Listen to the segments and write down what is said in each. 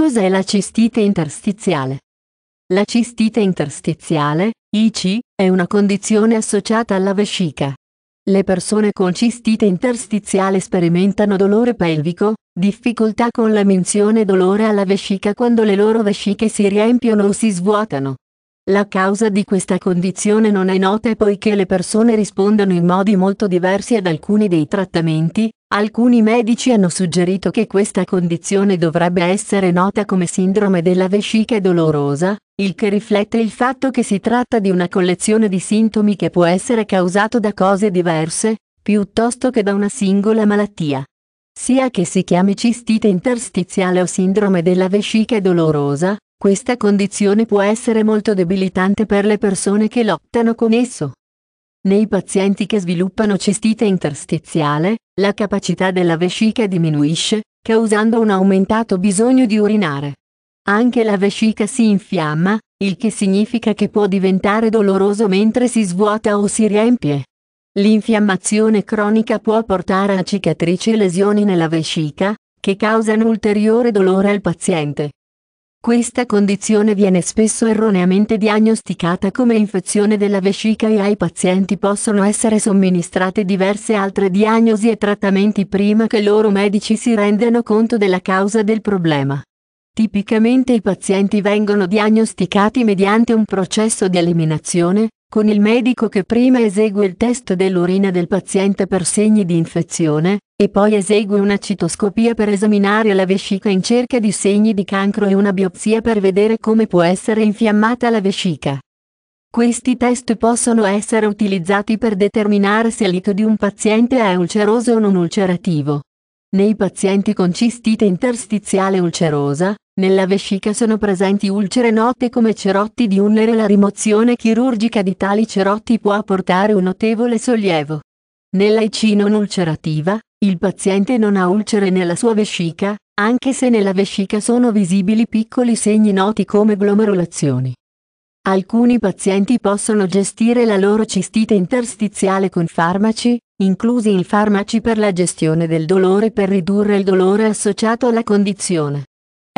Cos'è la cistite interstiziale? La cistite interstiziale, IC, è una condizione associata alla vescica. Le persone con cistite interstiziale sperimentano dolore pelvico, difficoltà con la menzione dolore alla vescica quando le loro vesciche si riempiono o si svuotano, la causa di questa condizione non è nota poiché le persone rispondono in modi molto diversi ad alcuni dei trattamenti, alcuni medici hanno suggerito che questa condizione dovrebbe essere nota come sindrome della vescica dolorosa, il che riflette il fatto che si tratta di una collezione di sintomi che può essere causato da cose diverse, piuttosto che da una singola malattia. Sia che si chiami cistite interstiziale o sindrome della vescica dolorosa, questa condizione può essere molto debilitante per le persone che lottano con esso. Nei pazienti che sviluppano cistite interstiziale, la capacità della vescica diminuisce, causando un aumentato bisogno di urinare. Anche la vescica si infiamma, il che significa che può diventare doloroso mentre si svuota o si riempie. L'infiammazione cronica può portare a cicatrici e lesioni nella vescica, che causano ulteriore dolore al paziente. Questa condizione viene spesso erroneamente diagnosticata come infezione della vescica e ai pazienti possono essere somministrate diverse altre diagnosi e trattamenti prima che loro medici si rendano conto della causa del problema. Tipicamente i pazienti vengono diagnosticati mediante un processo di eliminazione, con il medico che prima esegue il test dell'urina del paziente per segni di infezione, e poi esegue una citoscopia per esaminare la vescica in cerca di segni di cancro e una biopsia per vedere come può essere infiammata la vescica. Questi test possono essere utilizzati per determinare se l'ito di un paziente è ulceroso o non ulcerativo. Nei pazienti con cistite interstiziale ulcerosa, nella vescica sono presenti ulcere note come cerotti di Unner e la rimozione chirurgica di tali cerotti può apportare un notevole sollievo. Nella IC non ulcerativa, il paziente non ha ulcere nella sua vescica, anche se nella vescica sono visibili piccoli segni noti come glomerulazioni. Alcuni pazienti possono gestire la loro cistite interstiziale con farmaci, inclusi i farmaci per la gestione del dolore per ridurre il dolore associato alla condizione.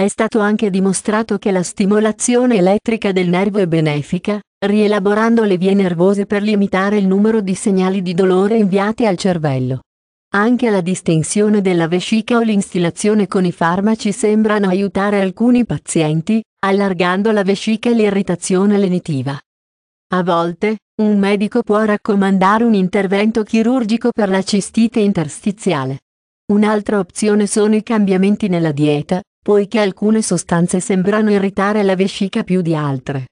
È stato anche dimostrato che la stimolazione elettrica del nervo è benefica, rielaborando le vie nervose per limitare il numero di segnali di dolore inviati al cervello. Anche la distensione della vescica o l'instillazione con i farmaci sembrano aiutare alcuni pazienti, allargando la vescica e l'irritazione lenitiva. A volte, un medico può raccomandare un intervento chirurgico per la cistite interstiziale. Un'altra opzione sono i cambiamenti nella dieta, poiché alcune sostanze sembrano irritare la vescica più di altre.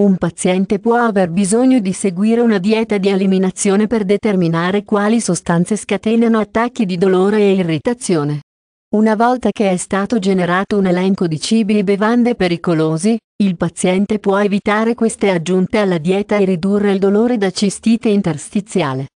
Un paziente può aver bisogno di seguire una dieta di eliminazione per determinare quali sostanze scatenano attacchi di dolore e irritazione. Una volta che è stato generato un elenco di cibi e bevande pericolosi, il paziente può evitare queste aggiunte alla dieta e ridurre il dolore da cistite interstiziale.